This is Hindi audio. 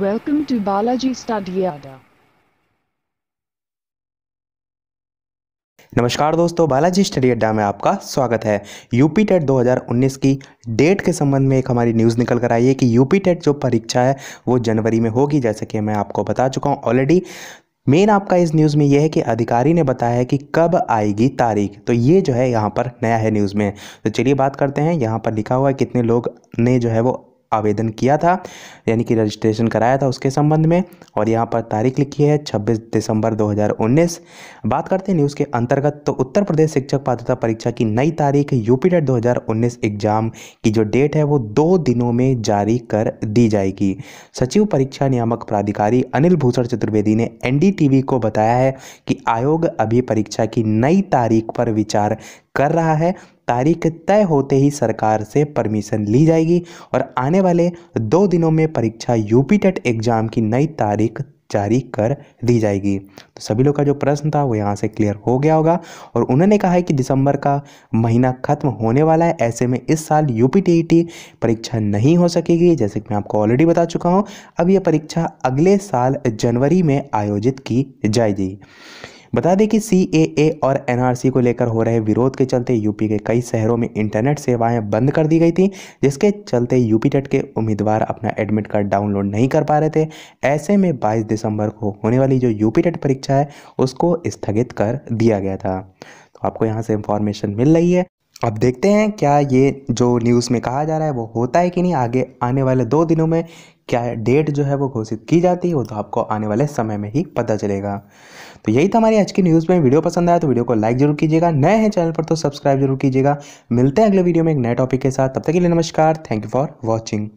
Welcome to Balaji Studyada. नमस्कार दोस्तों बालाजी स्टडी अड्डा में आपका स्वागत है यूपी टेट 2019 की डेट के संबंध में एक हमारी न्यूज़ निकल कर आई है कि यूपी टेट जो परीक्षा है वो जनवरी में होगी जैसे कि मैं आपको बता चुका हूँ ऑलरेडी मेन आपका इस न्यूज़ में यह है कि अधिकारी ने बताया है कि कब आएगी तारीख तो ये जो है यहाँ पर नया है न्यूज़ में तो चलिए बात करते हैं यहाँ पर लिखा हुआ है कितने लोग ने जो है वो आवेदन किया था यानी कि रजिस्ट्रेशन कराया था उसके संबंध में और यहाँ पर तारीख लिखी है 26 दिसंबर 2019 बात करते हैं न्यूज़ के अंतर्गत तो उत्तर प्रदेश शिक्षक पात्रता परीक्षा की नई तारीख यूपी डेट दो एग्जाम की जो डेट है वो दो दिनों में जारी कर दी जाएगी सचिव परीक्षा नियामक प्राधिकारी अनिल भूषण चतुर्वेदी ने एन को बताया है कि आयोग अभी परीक्षा की नई तारीख पर विचार कर रहा है तारीख तय होते ही सरकार से परमिशन ली जाएगी और आने वाले दो दिनों में परीक्षा यूपी टेट एग्ज़ाम की नई तारीख जारी कर दी जाएगी तो सभी लोग का जो प्रश्न था वो यहाँ से क्लियर हो गया होगा और उन्होंने कहा है कि दिसंबर का महीना खत्म होने वाला है ऐसे में इस साल यू परीक्षा नहीं हो सकेगी जैसे कि मैं आपको ऑलरेडी बता चुका हूँ अब ये परीक्षा अगले साल जनवरी में आयोजित की जाएगी बता दें कि सी और एन को लेकर हो रहे विरोध के चलते यूपी के कई शहरों में इंटरनेट सेवाएं बंद कर दी गई थी जिसके चलते यूपी टेट के उम्मीदवार अपना एडमिट कार्ड डाउनलोड नहीं कर पा रहे थे ऐसे में बाईस दिसंबर को होने वाली जो यूपी टेट परीक्षा है उसको स्थगित कर दिया गया था तो आपको यहाँ से इंफॉर्मेशन मिल रही है अब देखते हैं क्या ये जो न्यूज़ में कहा जा रहा है वो होता है कि नहीं आगे आने वाले दो दिनों में क्या डेट जो है वो घोषित की जाती है वो तो आपको आने वाले समय में ही पता चलेगा तो यही था हमारी आज की न्यूज़ में वीडियो पसंद आया तो वीडियो को लाइक जरूर कीजिएगा नए हैं चैनल पर तो सब्सक्राइब जरूर कीजिएगा मिलते हैं अगले वीडियो में एक नए टॉपिक के साथ तब तक के लिए नमस्कार थैंक यू फॉर वॉचिंग